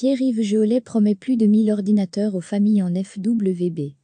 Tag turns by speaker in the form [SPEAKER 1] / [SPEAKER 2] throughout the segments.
[SPEAKER 1] Pierre-Yves promet plus de 1000 ordinateurs aux familles en FWB.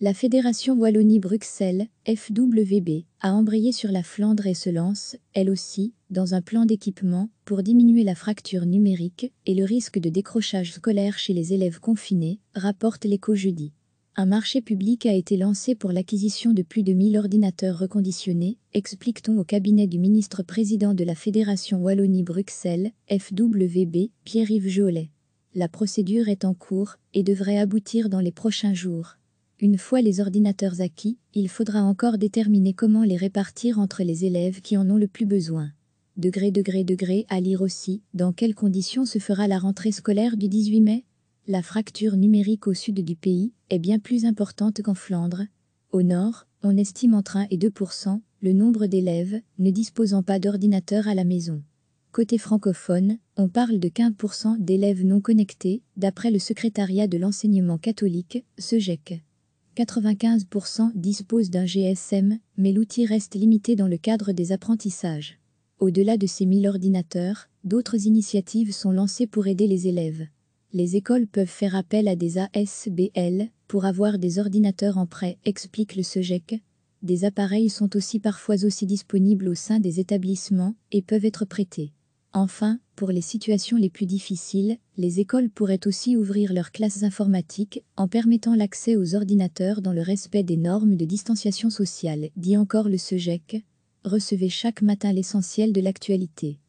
[SPEAKER 1] La Fédération Wallonie-Bruxelles, FWB, a embrayé sur la Flandre et se lance, elle aussi, dans un plan d'équipement pour diminuer la fracture numérique et le risque de décrochage scolaire chez les élèves confinés, rapporte léco jeudi. Un marché public a été lancé pour l'acquisition de plus de 1000 ordinateurs reconditionnés, explique-t-on au cabinet du ministre-président de la Fédération Wallonie-Bruxelles, FWB, Pierre-Yves Jollet. La procédure est en cours et devrait aboutir dans les prochains jours. Une fois les ordinateurs acquis, il faudra encore déterminer comment les répartir entre les élèves qui en ont le plus besoin. Degré, degré, degré, à lire aussi, dans quelles conditions se fera la rentrée scolaire du 18 mai la fracture numérique au sud du pays est bien plus importante qu'en Flandre. Au nord, on estime entre 1 et 2 le nombre d'élèves ne disposant pas d'ordinateur à la maison. Côté francophone, on parle de 15% d'élèves non connectés, d'après le secrétariat de l'enseignement catholique, SEGEC. 95% disposent d'un GSM, mais l'outil reste limité dans le cadre des apprentissages. Au-delà de ces 1000 ordinateurs, d'autres initiatives sont lancées pour aider les élèves les écoles peuvent faire appel à des ASBL pour avoir des ordinateurs en prêt, explique le SEGEC. Des appareils sont aussi parfois aussi disponibles au sein des établissements et peuvent être prêtés. Enfin, pour les situations les plus difficiles, les écoles pourraient aussi ouvrir leurs classes informatiques en permettant l'accès aux ordinateurs dans le respect des normes de distanciation sociale, dit encore le SEGEC. Recevez chaque matin l'essentiel de l'actualité.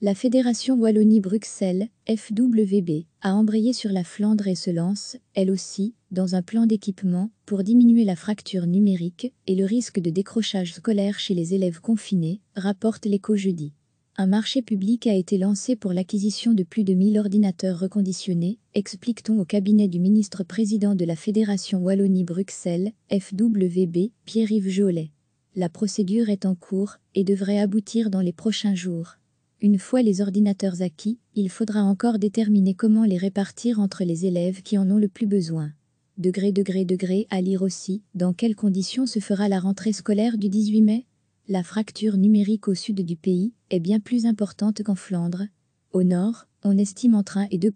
[SPEAKER 1] La Fédération Wallonie-Bruxelles, FWB, a embrayé sur la Flandre et se lance, elle aussi, dans un plan d'équipement pour diminuer la fracture numérique et le risque de décrochage scolaire chez les élèves confinés, rapporte léco jeudi. Un marché public a été lancé pour l'acquisition de plus de 1000 ordinateurs reconditionnés, explique-t-on au cabinet du ministre-président de la Fédération Wallonie-Bruxelles, FWB, Pierre-Yves Jolet. La procédure est en cours et devrait aboutir dans les prochains jours. Une fois les ordinateurs acquis, il faudra encore déterminer comment les répartir entre les élèves qui en ont le plus besoin. Degré, degré, degré, à lire aussi, dans quelles conditions se fera la rentrée scolaire du 18 mai La fracture numérique au sud du pays est bien plus importante qu'en Flandre. Au nord, on estime entre 1 et 2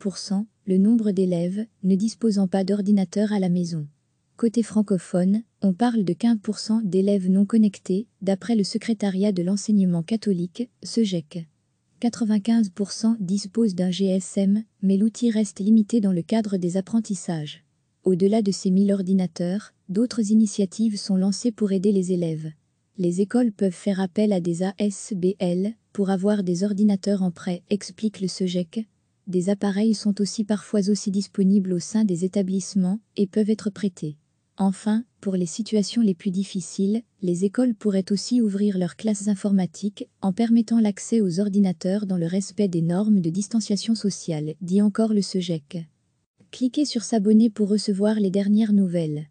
[SPEAKER 1] le nombre d'élèves ne disposant pas d'ordinateur à la maison. Côté francophone, on parle de 15 d'élèves non connectés, d'après le secrétariat de l'enseignement catholique, SEGEC. 95% disposent d'un GSM, mais l'outil reste limité dans le cadre des apprentissages. Au-delà de ces 1000 ordinateurs, d'autres initiatives sont lancées pour aider les élèves. Les écoles peuvent faire appel à des ASBL pour avoir des ordinateurs en prêt, explique le SEGEC. Des appareils sont aussi parfois aussi disponibles au sein des établissements et peuvent être prêtés. Enfin, pour les situations les plus difficiles, les écoles pourraient aussi ouvrir leurs classes informatiques en permettant l'accès aux ordinateurs dans le respect des normes de distanciation sociale, dit encore le SEGEC. Cliquez sur S'abonner pour recevoir les dernières nouvelles.